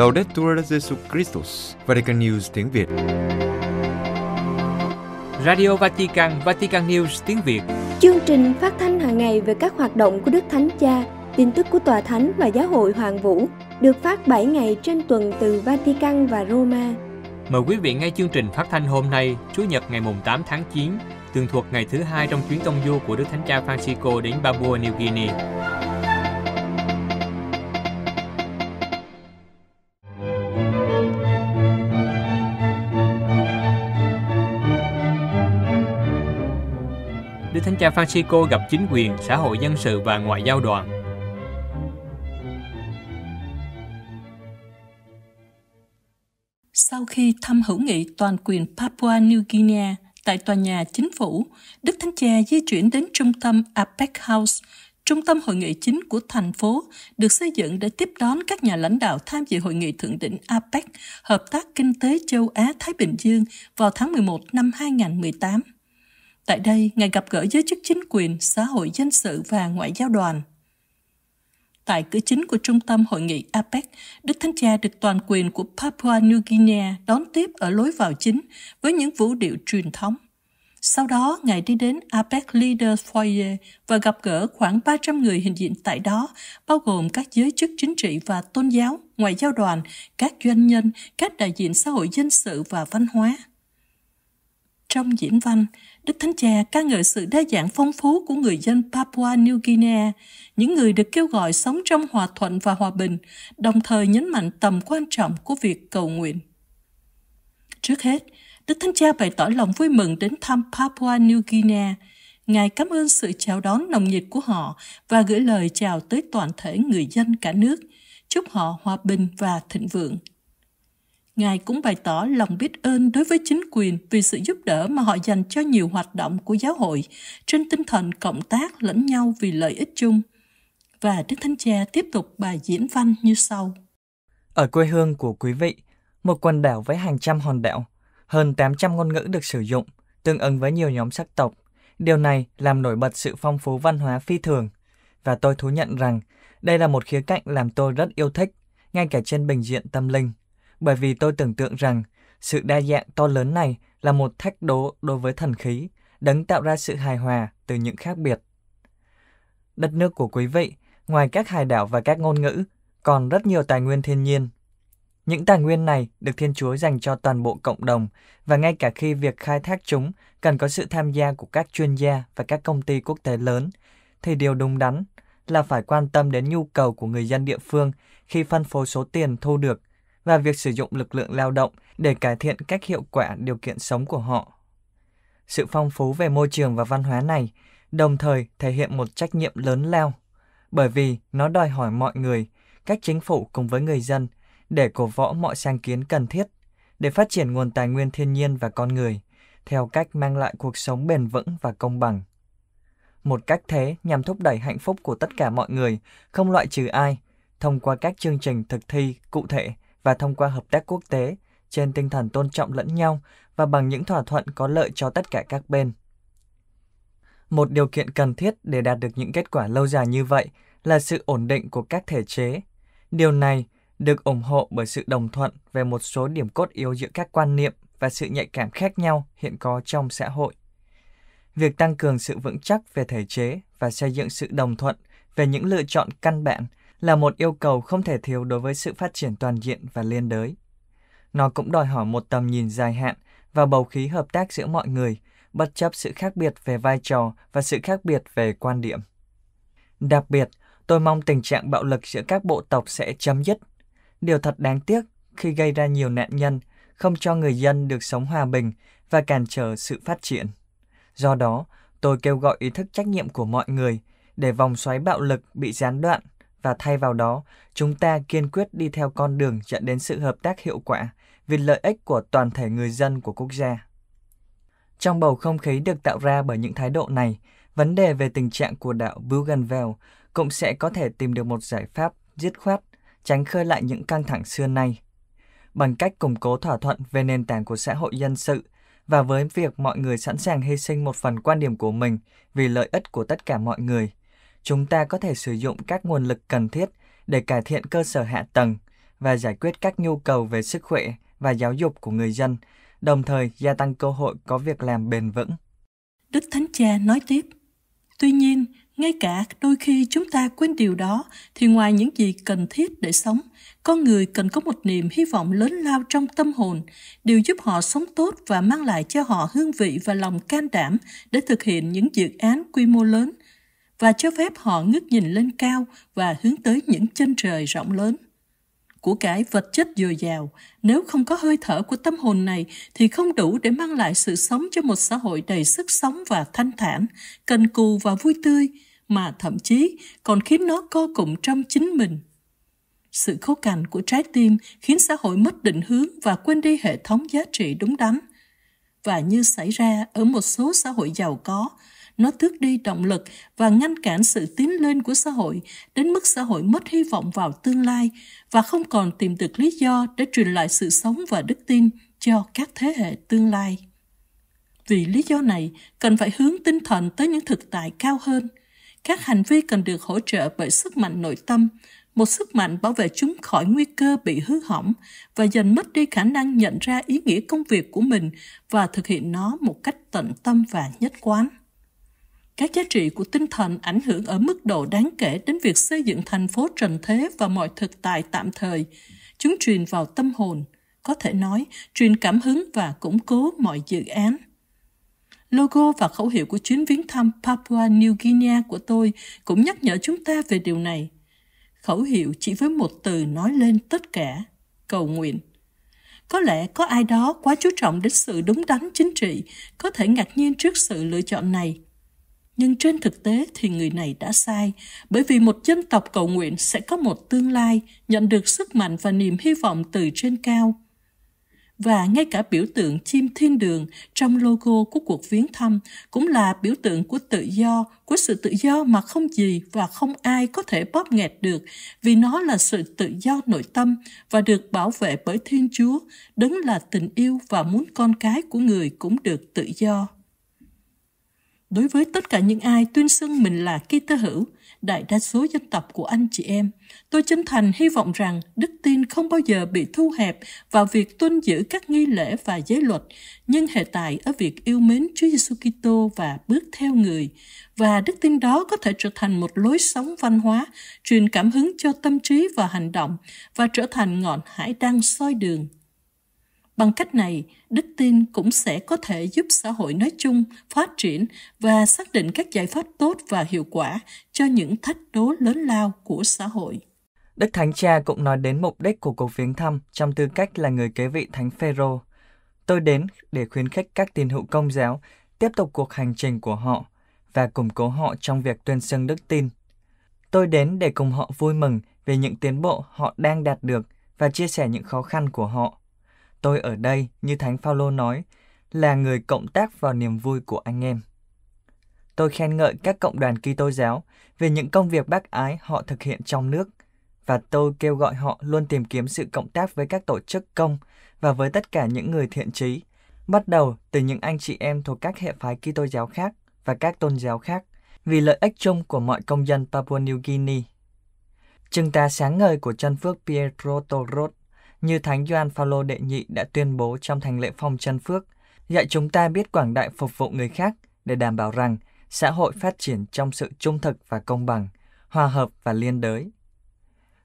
Laudetur Jesu Christus, Vatican News tiếng Việt. Radio Vatican, Vatican News tiếng Việt. Chương trình phát thanh hàng ngày về các hoạt động của Đức Thánh Cha, tin tức của Tòa Thánh và Giáo hội Hoàng Vũ được phát 7 ngày trên tuần từ Vatican và Roma. Mời quý vị nghe chương trình phát thanh hôm nay, Chủ nhật ngày 8 tháng 9, tường thuộc ngày thứ hai trong chuyến tông du của Đức Thánh Cha Francisco đến Papua New Guinea. Đức Thánh Cha Francisco gặp chính quyền, xã hội dân sự và ngoại giao đoàn Sau khi thăm hữu nghị toàn quyền Papua New Guinea tại tòa nhà chính phủ, Đức Thánh Cha di chuyển đến trung tâm APEC House, trung tâm hội nghị chính của thành phố, được xây dựng để tiếp đón các nhà lãnh đạo tham dự hội nghị thượng đỉnh APEC, Hợp tác Kinh tế Châu Á-Thái Bình Dương vào tháng 11 năm 2018. Tại đây, Ngài gặp gỡ giới chức chính quyền, xã hội dân sự và ngoại giao đoàn. Tại cửa chính của trung tâm hội nghị APEC, Đức Thánh Cha được toàn quyền của Papua New Guinea đón tiếp ở lối vào chính với những vũ điệu truyền thống. Sau đó, Ngài đi đến APEC Leader Foyer và gặp gỡ khoảng 300 người hiện diện tại đó, bao gồm các giới chức chính trị và tôn giáo, ngoại giao đoàn, các doanh nhân, các đại diện xã hội dân sự và văn hóa. Trong diễn văn, Đức Thánh Cha ca ngợi sự đa dạng phong phú của người dân Papua New Guinea, những người được kêu gọi sống trong hòa thuận và hòa bình, đồng thời nhấn mạnh tầm quan trọng của việc cầu nguyện. Trước hết, Đức Thánh Cha bày tỏ lòng vui mừng đến thăm Papua New Guinea. Ngài cảm ơn sự chào đón nồng nhiệt của họ và gửi lời chào tới toàn thể người dân cả nước. Chúc họ hòa bình và thịnh vượng. Ngài cũng bày tỏ lòng biết ơn đối với chính quyền vì sự giúp đỡ mà họ dành cho nhiều hoạt động của giáo hội trên tinh thần cộng tác lẫn nhau vì lợi ích chung. Và Đức Thánh Cha tiếp tục bài diễn văn như sau. Ở quê hương của quý vị, một quần đảo với hàng trăm hòn đảo, hơn 800 ngôn ngữ được sử dụng, tương ứng với nhiều nhóm sắc tộc. Điều này làm nổi bật sự phong phú văn hóa phi thường. Và tôi thú nhận rằng, đây là một khía cạnh làm tôi rất yêu thích, ngay cả trên bình diện tâm linh bởi vì tôi tưởng tượng rằng sự đa dạng to lớn này là một thách đố đối với thần khí, đấng tạo ra sự hài hòa từ những khác biệt. Đất nước của quý vị, ngoài các hải đảo và các ngôn ngữ, còn rất nhiều tài nguyên thiên nhiên. Những tài nguyên này được Thiên Chúa dành cho toàn bộ cộng đồng và ngay cả khi việc khai thác chúng cần có sự tham gia của các chuyên gia và các công ty quốc tế lớn, thì điều đúng đắn là phải quan tâm đến nhu cầu của người dân địa phương khi phân phối số tiền thu được và việc sử dụng lực lượng lao động để cải thiện cách hiệu quả điều kiện sống của họ. Sự phong phú về môi trường và văn hóa này đồng thời thể hiện một trách nhiệm lớn lao, bởi vì nó đòi hỏi mọi người, các chính phủ cùng với người dân để cổ võ mọi sáng kiến cần thiết để phát triển nguồn tài nguyên thiên nhiên và con người theo cách mang lại cuộc sống bền vững và công bằng. Một cách thế nhằm thúc đẩy hạnh phúc của tất cả mọi người, không loại trừ ai, thông qua các chương trình thực thi cụ thể và thông qua hợp tác quốc tế trên tinh thần tôn trọng lẫn nhau và bằng những thỏa thuận có lợi cho tất cả các bên. Một điều kiện cần thiết để đạt được những kết quả lâu dài như vậy là sự ổn định của các thể chế. Điều này được ủng hộ bởi sự đồng thuận về một số điểm cốt yếu giữa các quan niệm và sự nhạy cảm khác nhau hiện có trong xã hội. Việc tăng cường sự vững chắc về thể chế và xây dựng sự đồng thuận về những lựa chọn căn bản – là một yêu cầu không thể thiếu đối với sự phát triển toàn diện và liên đới. Nó cũng đòi hỏi một tầm nhìn dài hạn và bầu khí hợp tác giữa mọi người, bất chấp sự khác biệt về vai trò và sự khác biệt về quan điểm. Đặc biệt, tôi mong tình trạng bạo lực giữa các bộ tộc sẽ chấm dứt. Điều thật đáng tiếc khi gây ra nhiều nạn nhân, không cho người dân được sống hòa bình và cản trở sự phát triển. Do đó, tôi kêu gọi ý thức trách nhiệm của mọi người để vòng xoáy bạo lực bị gián đoạn và thay vào đó, chúng ta kiên quyết đi theo con đường dẫn đến sự hợp tác hiệu quả vì lợi ích của toàn thể người dân của quốc gia. Trong bầu không khí được tạo ra bởi những thái độ này, vấn đề về tình trạng của đạo Bougainville cũng sẽ có thể tìm được một giải pháp dứt khoát, tránh khơi lại những căng thẳng xưa nay. Bằng cách củng cố thỏa thuận về nền tảng của xã hội dân sự và với việc mọi người sẵn sàng hy sinh một phần quan điểm của mình vì lợi ích của tất cả mọi người – chúng ta có thể sử dụng các nguồn lực cần thiết để cải thiện cơ sở hạ tầng và giải quyết các nhu cầu về sức khỏe và giáo dục của người dân, đồng thời gia tăng cơ hội có việc làm bền vững. Đức Thánh Cha nói tiếp, Tuy nhiên, ngay cả đôi khi chúng ta quên điều đó thì ngoài những gì cần thiết để sống con người cần có một niềm hy vọng lớn lao trong tâm hồn điều giúp họ sống tốt và mang lại cho họ hương vị và lòng can đảm để thực hiện những dự án quy mô lớn và cho phép họ ngước nhìn lên cao và hướng tới những chân trời rộng lớn. Của cải vật chất dồi dào, nếu không có hơi thở của tâm hồn này thì không đủ để mang lại sự sống cho một xã hội đầy sức sống và thanh thản, cần cù và vui tươi, mà thậm chí còn khiến nó co cụm trong chính mình. Sự khô cằn của trái tim khiến xã hội mất định hướng và quên đi hệ thống giá trị đúng đắn. Và như xảy ra ở một số xã hội giàu có, nó tước đi động lực và ngăn cản sự tiến lên của xã hội, đến mức xã hội mất hy vọng vào tương lai và không còn tìm được lý do để truyền lại sự sống và đức tin cho các thế hệ tương lai. Vì lý do này, cần phải hướng tinh thần tới những thực tại cao hơn. Các hành vi cần được hỗ trợ bởi sức mạnh nội tâm, một sức mạnh bảo vệ chúng khỏi nguy cơ bị hư hỏng và dần mất đi khả năng nhận ra ý nghĩa công việc của mình và thực hiện nó một cách tận tâm và nhất quán các giá trị của tinh thần ảnh hưởng ở mức độ đáng kể đến việc xây dựng thành phố trần thế và mọi thực tại tạm thời. Chúng truyền vào tâm hồn, có thể nói truyền cảm hứng và củng cố mọi dự án. Logo và khẩu hiệu của chuyến viếng thăm Papua New Guinea của tôi cũng nhắc nhở chúng ta về điều này. Khẩu hiệu chỉ với một từ nói lên tất cả, cầu nguyện. Có lẽ có ai đó quá chú trọng đến sự đúng đắn chính trị, có thể ngạc nhiên trước sự lựa chọn này nhưng trên thực tế thì người này đã sai bởi vì một dân tộc cầu nguyện sẽ có một tương lai nhận được sức mạnh và niềm hy vọng từ trên cao và ngay cả biểu tượng chim thiên đường trong logo của cuộc viếng thăm cũng là biểu tượng của tự do, của sự tự do mà không gì và không ai có thể bóp nghẹt được, vì nó là sự tự do nội tâm và được bảo vệ bởi Thiên Chúa, đứng là tình yêu và muốn con cái của người cũng được tự do. Đối với tất cả những ai tuyên xưng mình là Kitô hữu, đại đa số dân tộc của anh chị em, tôi chân thành hy vọng rằng đức tin không bao giờ bị thu hẹp vào việc tuân giữ các nghi lễ và giới luật, nhưng hệ tại ở việc yêu mến Chúa Giêsu Kitô và bước theo người, và đức tin đó có thể trở thành một lối sống văn hóa, truyền cảm hứng cho tâm trí và hành động và trở thành ngọn hải đăng soi đường Bằng cách này, đức tin cũng sẽ có thể giúp xã hội nói chung phát triển và xác định các giải pháp tốt và hiệu quả cho những thách đố lớn lao của xã hội. Đức Thánh Cha cũng nói đến mục đích của cuộc viếng thăm trong tư cách là người kế vị Thánh Phêrô. Tôi đến để khuyến khích các tín hữu công giáo tiếp tục cuộc hành trình của họ và củng cố họ trong việc tuyên xưng đức tin. Tôi đến để cùng họ vui mừng về những tiến bộ họ đang đạt được và chia sẻ những khó khăn của họ Tôi ở đây, như Thánh Phaolô nói, là người cộng tác vào niềm vui của anh em. Tôi khen ngợi các cộng đoàn Kitô giáo về những công việc bác ái họ thực hiện trong nước và tôi kêu gọi họ luôn tìm kiếm sự cộng tác với các tổ chức công và với tất cả những người thiện trí, bắt đầu từ những anh chị em thuộc các hệ phái Kitô giáo khác và các tôn giáo khác vì lợi ích chung của mọi công dân Papua New Guinea. Trừng ta sáng ngời của chân phước Pietro Torot như Thánh Gioan Phaolô đệ nhị đã tuyên bố trong thành lễ phong chân phước, dạy chúng ta biết quảng đại phục vụ người khác để đảm bảo rằng xã hội phát triển trong sự trung thực và công bằng, hòa hợp và liên đới.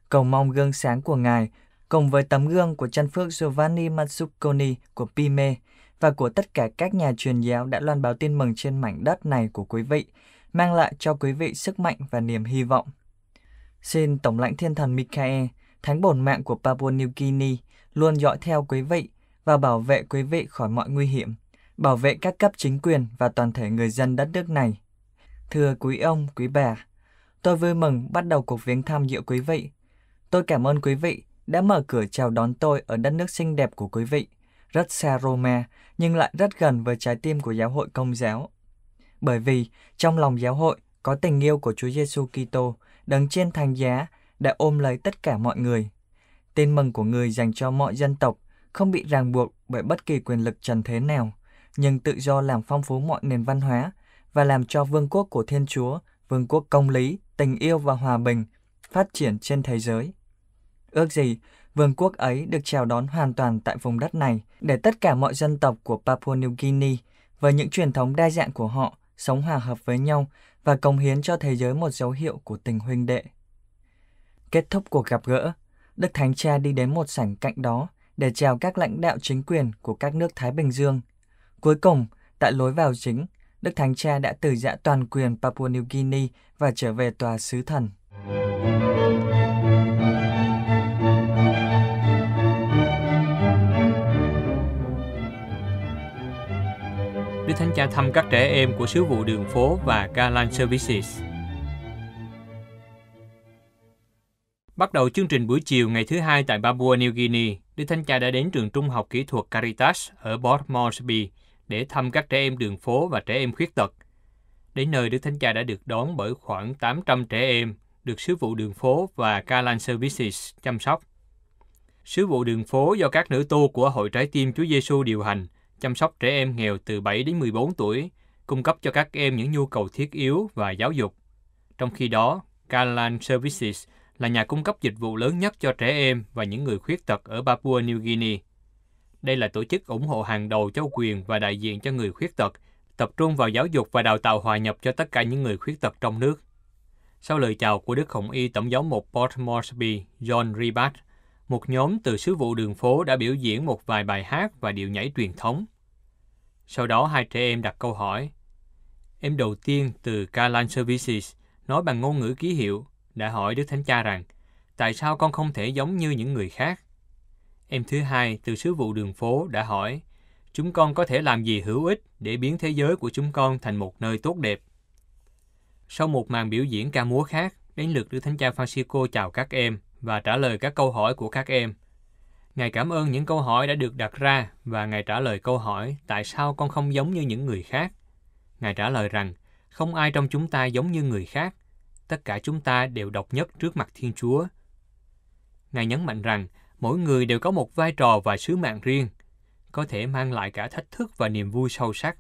Cầu mong gương sáng của Ngài cùng với tấm gương của chân phước Giovanni Mazzucconi của Pime và của tất cả các nhà truyền giáo đã loan báo tin mừng trên mảnh đất này của quý vị, mang lại cho quý vị sức mạnh và niềm hy vọng. Xin Tổng lãnh Thiên thần Michael thánh bổn mạng của Papua New Guinea luôn dõi theo quý vị và bảo vệ quý vị khỏi mọi nguy hiểm, bảo vệ các cấp chính quyền và toàn thể người dân đất nước này. Thưa quý ông, quý bà, tôi vui mừng bắt đầu cuộc viếng thăm giữa quý vị. Tôi cảm ơn quý vị đã mở cửa chào đón tôi ở đất nước xinh đẹp của quý vị, rất xa Roma nhưng lại rất gần với trái tim của giáo hội công giáo. Bởi vì trong lòng giáo hội có tình yêu của Chúa Giêsu Kitô, đấng trên thánh giá đã ôm lấy tất cả mọi người. Tên mừng của người dành cho mọi dân tộc, không bị ràng buộc bởi bất kỳ quyền lực trần thế nào, nhưng tự do làm phong phú mọi nền văn hóa và làm cho vương quốc của Thiên Chúa, vương quốc công lý, tình yêu và hòa bình phát triển trên thế giới. Ước gì vương quốc ấy được chào đón hoàn toàn tại vùng đất này để tất cả mọi dân tộc của Papua New Guinea với những truyền thống đa dạng của họ sống hòa hợp với nhau và cống hiến cho thế giới một dấu hiệu của tình huynh đệ. Kết thúc cuộc gặp gỡ, Đức Thánh Cha đi đến một sảnh cạnh đó để chào các lãnh đạo chính quyền của các nước Thái Bình Dương. Cuối cùng, tại lối vào chính, Đức Thánh Cha đã từ giã toàn quyền Papua New Guinea và trở về tòa sứ thần. Đức Thánh Cha thăm các trẻ em của sứ vụ đường phố và Galan Services. Bắt đầu chương trình buổi chiều ngày thứ hai tại Papua New Guinea, Đức Thánh Cha đã đến trường trung học kỹ thuật Caritas ở Port Moresby để thăm các trẻ em đường phố và trẻ em khuyết tật. Đến nơi Đức Thánh Cha đã được đón bởi khoảng 800 trẻ em được sứ vụ đường phố và Calan Services chăm sóc. Sứ vụ đường phố do các nữ tu của Hội Trái Tim Chúa Giêsu điều hành, chăm sóc trẻ em nghèo từ 7 đến 14 tuổi, cung cấp cho các em những nhu cầu thiết yếu và giáo dục. Trong khi đó, Calan Services là nhà cung cấp dịch vụ lớn nhất cho trẻ em và những người khuyết tật ở Papua New Guinea. Đây là tổ chức ủng hộ hàng đầu cho quyền và đại diện cho người khuyết tật, tập trung vào giáo dục và đào tạo hòa nhập cho tất cả những người khuyết tật trong nước. Sau lời chào của Đức Hồng Y Tổng giáo mục Port Moresby John Ribat, một nhóm từ sứ vụ đường phố đã biểu diễn một vài bài hát và điệu nhảy truyền thống. Sau đó hai trẻ em đặt câu hỏi. Em đầu tiên từ Kalan Services nói bằng ngôn ngữ ký hiệu, đã hỏi Đức Thánh Cha rằng, tại sao con không thể giống như những người khác? Em thứ hai từ sứ vụ đường phố đã hỏi, chúng con có thể làm gì hữu ích để biến thế giới của chúng con thành một nơi tốt đẹp? Sau một màn biểu diễn ca múa khác, đến lượt Đức Thánh Cha Francisco chào các em và trả lời các câu hỏi của các em. Ngài cảm ơn những câu hỏi đã được đặt ra và Ngài trả lời câu hỏi tại sao con không giống như những người khác. Ngài trả lời rằng, không ai trong chúng ta giống như người khác, tất cả chúng ta đều độc nhất trước mặt Thiên Chúa. Ngài nhấn mạnh rằng mỗi người đều có một vai trò và sứ mạng riêng, có thể mang lại cả thách thức và niềm vui sâu sắc.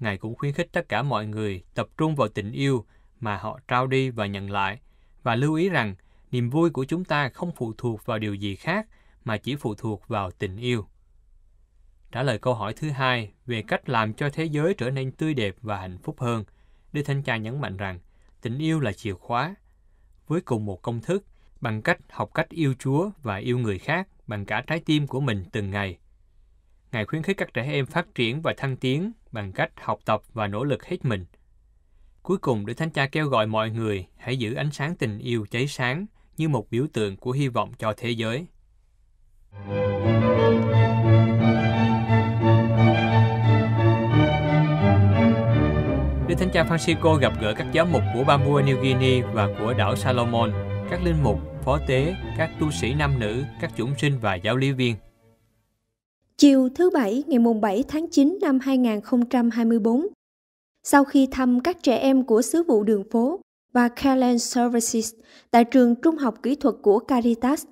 Ngài cũng khuyến khích tất cả mọi người tập trung vào tình yêu mà họ trao đi và nhận lại, và lưu ý rằng niềm vui của chúng ta không phụ thuộc vào điều gì khác mà chỉ phụ thuộc vào tình yêu. Trả lời câu hỏi thứ hai về cách làm cho thế giới trở nên tươi đẹp và hạnh phúc hơn, Đức Thánh Cha nhấn mạnh rằng – Tình yêu là chìa khóa. Với cùng một công thức, bằng cách học cách yêu Chúa và yêu người khác bằng cả trái tim của mình từng ngày. Ngài khuyến khích các trẻ em phát triển và thăng tiến bằng cách học tập và nỗ lực hết mình. Cuối cùng, Đức Thánh Cha kêu gọi mọi người hãy giữ ánh sáng tình yêu cháy sáng như một biểu tượng của hy vọng cho thế giới. Thank you. Đức Thánh Cha Francisco gặp gỡ các giáo mục của Papua New Guinea và của đảo Salomon, các linh mục, phó tế, các tu sĩ nam nữ, các chủng sinh và giáo lý viên. Chiều thứ Bảy ngày mùng 7 tháng 9 năm 2024, sau khi thăm các trẻ em của sứ vụ đường phố và Caroline Services tại trường trung học kỹ thuật của Caritas,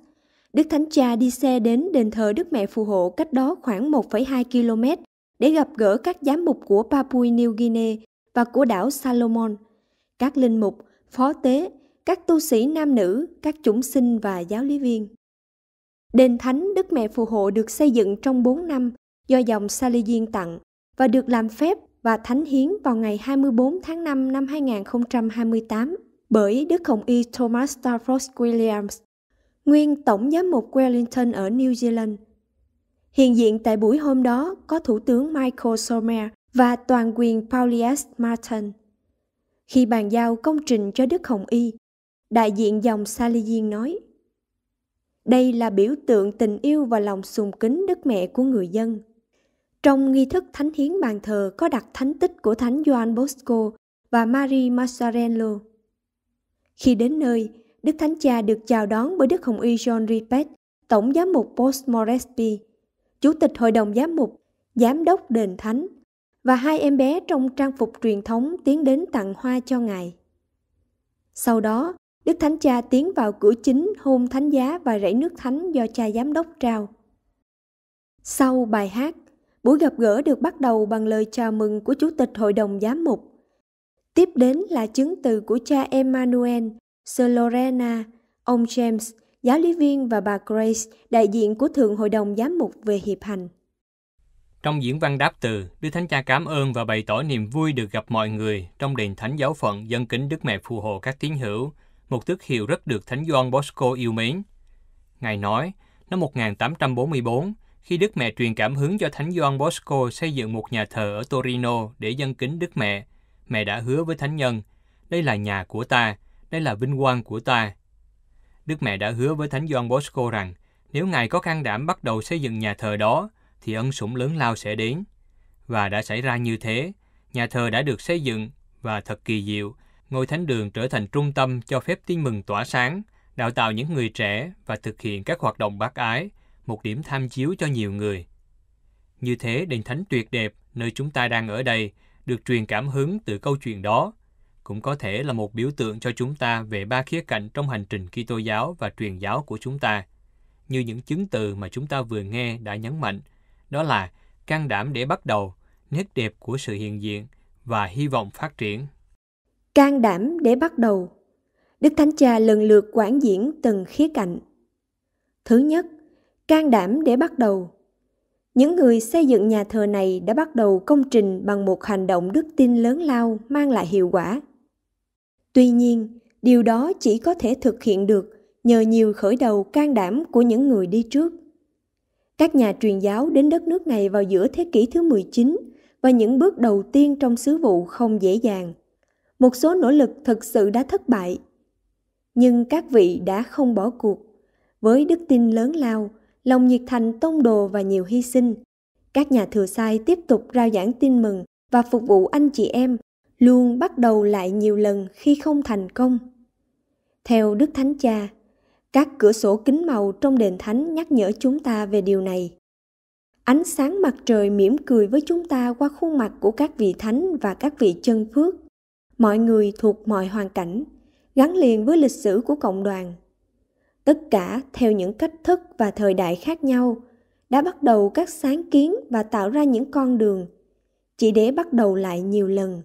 Đức Thánh Cha đi xe đến đền thờ Đức Mẹ Phù Hộ cách đó khoảng 1,2 km để gặp gỡ các giám mục của Papua New Guinea và của đảo Salomon, các linh mục, phó tế, các tu sĩ nam nữ, các chúng sinh và giáo lý viên. Đền Thánh Đức Mẹ Phù Hộ được xây dựng trong 4 năm do dòng Salesian tặng và được làm phép và thánh hiến vào ngày 24 tháng 5 năm 2028 bởi Đức Hồng Y Thomas Stafford Williams, nguyên Tổng giám mục Wellington ở New Zealand. Hiện diện tại buổi hôm đó có Thủ tướng Michael Sommer, và toàn quyền Paulius Martin. Khi bàn giao công trình cho Đức Hồng Y, đại diện dòng Salesian nói Đây là biểu tượng tình yêu và lòng sùng kính Đức Mẹ của người dân. Trong nghi thức thánh hiến bàn thờ có đặt thánh tích của Thánh Joan Bosco và Marie Mazzarello. Khi đến nơi, Đức Thánh Cha được chào đón bởi Đức Hồng Y John Ripet, Tổng giám mục Postmoresby, Chủ tịch Hội đồng Giám mục, Giám đốc Đền Thánh và hai em bé trong trang phục truyền thống tiến đến tặng hoa cho ngài. Sau đó, Đức Thánh Cha tiến vào cửa chính hôn thánh giá và rảy nước thánh do cha giám đốc trao. Sau bài hát, buổi gặp gỡ được bắt đầu bằng lời chào mừng của Chủ tịch Hội đồng Giám mục. Tiếp đến là chứng từ của cha Emmanuel, Sir Lorena, ông James, giáo lý viên và bà Grace, đại diện của Thượng Hội đồng Giám mục về hiệp hành. Trong diễn văn đáp từ, Đức Thánh Cha cảm ơn và bày tỏ niềm vui được gặp mọi người trong đền Thánh Giáo Phận dân kính Đức Mẹ Phù Hộ các tín hữu, một tước hiệu rất được Thánh Gioan Bosco yêu mến. Ngài nói, năm 1844, khi Đức Mẹ truyền cảm hứng cho Thánh Gioan Bosco xây dựng một nhà thờ ở Torino để dân kính Đức Mẹ, Mẹ đã hứa với Thánh Nhân, đây là nhà của ta, đây là vinh quang của ta. Đức Mẹ đã hứa với Thánh Gioan Bosco rằng, nếu Ngài có can đảm bắt đầu xây dựng nhà thờ đó, thì ân sủng lớn lao sẽ đến. Và đã xảy ra như thế, nhà thờ đã được xây dựng và thật kỳ diệu, ngôi thánh đường trở thành trung tâm cho phép tin mừng tỏa sáng, đào tạo những người trẻ và thực hiện các hoạt động bác ái, một điểm tham chiếu cho nhiều người. Như thế, đền thánh tuyệt đẹp nơi chúng ta đang ở đây được truyền cảm hứng từ câu chuyện đó, cũng có thể là một biểu tượng cho chúng ta về ba khía cạnh trong hành trình Kitô giáo và truyền giáo của chúng ta. Như những chứng từ mà chúng ta vừa nghe đã nhấn mạnh – đó là can đảm để bắt đầu, nét đẹp của sự hiện diện và hy vọng phát triển. Can đảm để bắt đầu. Đức Thánh Cha lần lượt quảng diễn từng khía cạnh. Thứ nhất, can đảm để bắt đầu. Những người xây dựng nhà thờ này đã bắt đầu công trình bằng một hành động đức tin lớn lao mang lại hiệu quả. Tuy nhiên, điều đó chỉ có thể thực hiện được nhờ nhiều khởi đầu can đảm của những người đi trước. Các nhà truyền giáo đến đất nước này vào giữa thế kỷ thứ 19 và những bước đầu tiên trong sứ vụ không dễ dàng. Một số nỗ lực thực sự đã thất bại, nhưng các vị đã không bỏ cuộc. Với đức tin lớn lao, lòng nhiệt thành tông đồ và nhiều hy sinh, các nhà thừa sai tiếp tục rao giảng tin mừng và phục vụ anh chị em luôn bắt đầu lại nhiều lần khi không thành công. Theo Đức Thánh Cha, các cửa sổ kính màu trong đền thánh nhắc nhở chúng ta về điều này. Ánh sáng mặt trời mỉm cười với chúng ta qua khuôn mặt của các vị thánh và các vị chân phước, mọi người thuộc mọi hoàn cảnh, gắn liền với lịch sử của cộng đoàn. Tất cả theo những cách thức và thời đại khác nhau, đã bắt đầu các sáng kiến và tạo ra những con đường, chỉ để bắt đầu lại nhiều lần.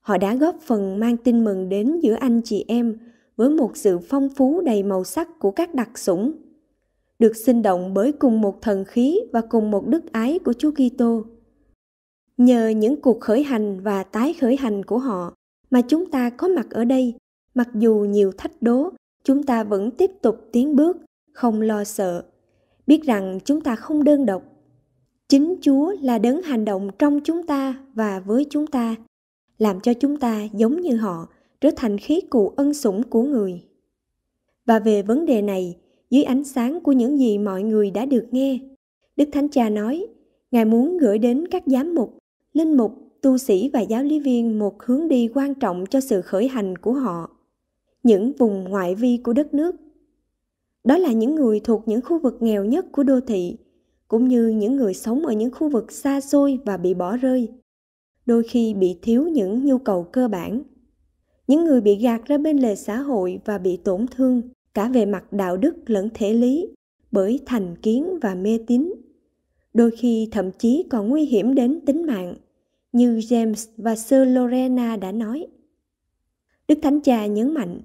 Họ đã góp phần mang tin mừng đến giữa anh chị em với một sự phong phú đầy màu sắc của các đặc sủng, được sinh động bởi cùng một thần khí và cùng một đức ái của Chúa Kitô. Nhờ những cuộc khởi hành và tái khởi hành của họ mà chúng ta có mặt ở đây, mặc dù nhiều thách đố, chúng ta vẫn tiếp tục tiến bước, không lo sợ, biết rằng chúng ta không đơn độc. Chính Chúa là đấng hành động trong chúng ta và với chúng ta, làm cho chúng ta giống như họ trở thành khí cụ ân sủng của người. Và về vấn đề này, dưới ánh sáng của những gì mọi người đã được nghe, Đức Thánh Cha nói, Ngài muốn gửi đến các giám mục, linh mục, tu sĩ và giáo lý viên một hướng đi quan trọng cho sự khởi hành của họ, những vùng ngoại vi của đất nước. Đó là những người thuộc những khu vực nghèo nhất của đô thị, cũng như những người sống ở những khu vực xa xôi và bị bỏ rơi, đôi khi bị thiếu những nhu cầu cơ bản những người bị gạt ra bên lề xã hội và bị tổn thương cả về mặt đạo đức lẫn thể lý bởi thành kiến và mê tín đôi khi thậm chí còn nguy hiểm đến tính mạng như james và sir lorena đã nói đức thánh cha nhấn mạnh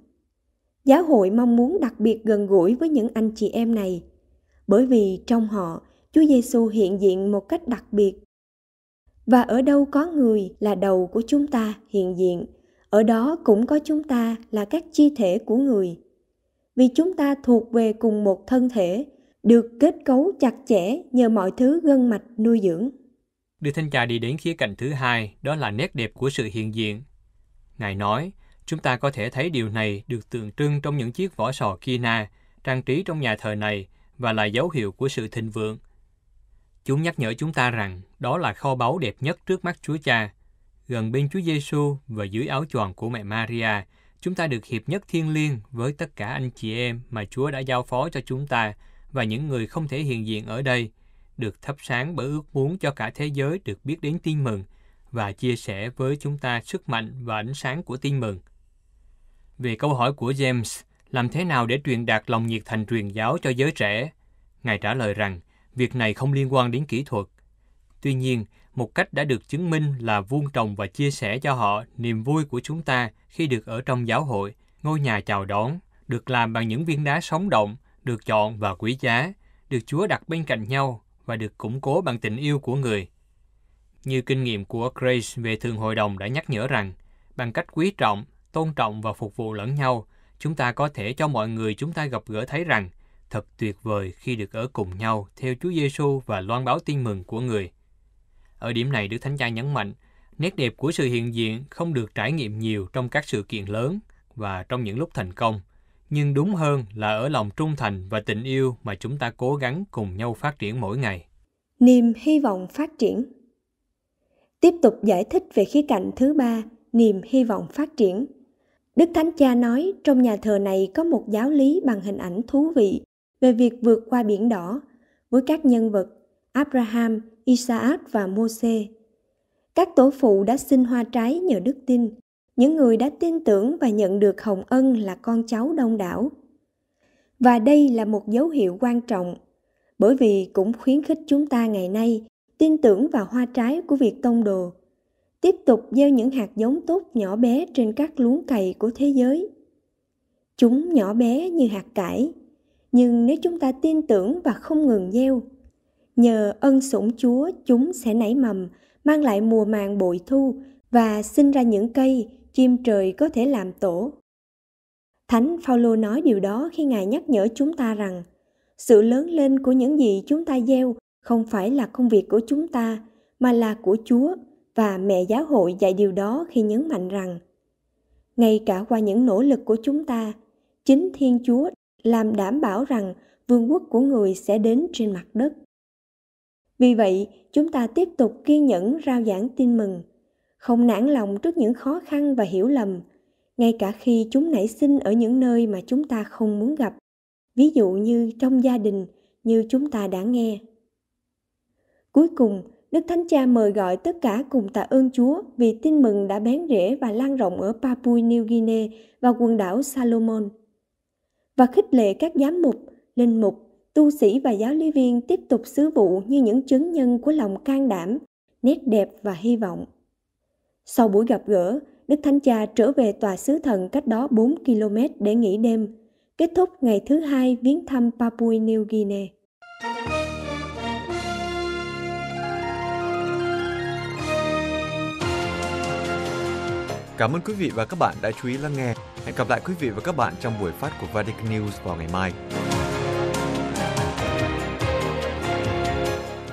giáo hội mong muốn đặc biệt gần gũi với những anh chị em này bởi vì trong họ chúa giêsu hiện diện một cách đặc biệt và ở đâu có người là đầu của chúng ta hiện diện ở đó cũng có chúng ta là các chi thể của người vì chúng ta thuộc về cùng một thân thể được kết cấu chặt chẽ nhờ mọi thứ gân mạch nuôi dưỡng Đức Thánh Cha đi đến khía cạnh thứ hai, đó là nét đẹp của sự hiện diện. Ngài nói, chúng ta có thể thấy điều này được tượng trưng trong những chiếc vỏ sò kina trang trí trong nhà thờ này và là dấu hiệu của sự thịnh vượng. Chúng nhắc nhở chúng ta rằng đó là kho báu đẹp nhất trước mắt Chúa Cha, gần bên Chúa Giêsu và dưới áo choàng của mẹ Maria, chúng ta được hiệp nhất thiêng liêng với tất cả anh chị em mà Chúa đã giao phó cho chúng ta và những người không thể hiện diện ở đây, được thắp sáng bởi ước muốn cho cả thế giới được biết đến tin mừng và chia sẻ với chúng ta sức mạnh và ánh sáng của tin mừng. Về câu hỏi của James, làm thế nào để truyền đạt lòng nhiệt thành truyền giáo cho giới trẻ? Ngài trả lời rằng, việc này không liên quan đến kỹ thuật. Tuy nhiên, một cách đã được chứng minh là vuông trồng và chia sẻ cho họ niềm vui của chúng ta khi được ở trong giáo hội, ngôi nhà chào đón, được làm bằng những viên đá sống động, được chọn và quý giá, được Chúa đặt bên cạnh nhau và được củng cố bằng tình yêu của người. Như kinh nghiệm của Grace về thường hội đồng đã nhắc nhở rằng, bằng cách quý trọng, tôn trọng và phục vụ lẫn nhau, chúng ta có thể cho mọi người chúng ta gặp gỡ thấy rằng thật tuyệt vời khi được ở cùng nhau theo Chúa Giêsu và loan báo tin mừng của người. Ở điểm này Đức Thánh Cha nhấn mạnh, nét đẹp của sự hiện diện không được trải nghiệm nhiều trong các sự kiện lớn và trong những lúc thành công, nhưng đúng hơn là ở lòng trung thành và tình yêu mà chúng ta cố gắng cùng nhau phát triển mỗi ngày. Niềm hy vọng phát triển Tiếp tục giải thích về khía cạnh thứ ba, niềm hy vọng phát triển. Đức Thánh Cha nói trong nhà thờ này có một giáo lý bằng hình ảnh thú vị về việc vượt qua biển đỏ với các nhân vật Abraham, Isaac và Môse. Các tổ phụ đã xin hoa trái nhờ đức tin. Những người đã tin tưởng và nhận được hồng ân là con cháu đông đảo. Và đây là một dấu hiệu quan trọng, bởi vì cũng khuyến khích chúng ta ngày nay tin tưởng vào hoa trái của việc tông đồ, tiếp tục gieo những hạt giống tốt nhỏ bé trên các luống cày của thế giới. Chúng nhỏ bé như hạt cải, nhưng nếu chúng ta tin tưởng và không ngừng gieo, nhờ ân sủng Chúa chúng sẽ nảy mầm, mang lại mùa màng bội thu và sinh ra những cây chim trời có thể làm tổ. Thánh Phaolô nói điều đó khi ngài nhắc nhở chúng ta rằng sự lớn lên của những gì chúng ta gieo không phải là công việc của chúng ta mà là của Chúa và mẹ giáo hội dạy điều đó khi nhấn mạnh rằng ngay cả qua những nỗ lực của chúng ta, chính Thiên Chúa làm đảm bảo rằng vương quốc của người sẽ đến trên mặt đất. Vì vậy, chúng ta tiếp tục kiên nhẫn rao giảng tin mừng, không nản lòng trước những khó khăn và hiểu lầm, ngay cả khi chúng nảy sinh ở những nơi mà chúng ta không muốn gặp, ví dụ như trong gia đình như chúng ta đã nghe. Cuối cùng, Đức Thánh Cha mời gọi tất cả cùng tạ ơn Chúa vì tin mừng đã bén rễ và lan rộng ở Papua New Guinea và quần đảo Salomon. Và khích lệ các giám mục, linh mục tu sĩ và giáo lý viên tiếp tục sứ vụ như những chứng nhân của lòng can đảm, nét đẹp và hy vọng. Sau buổi gặp gỡ, Đức Thánh Cha trở về tòa sứ thần cách đó 4 km để nghỉ đêm, kết thúc ngày thứ hai viếng thăm Papua New Guinea. Cảm ơn quý vị và các bạn đã chú ý lắng nghe. Hẹn gặp lại quý vị và các bạn trong buổi phát của Vatican News vào ngày mai.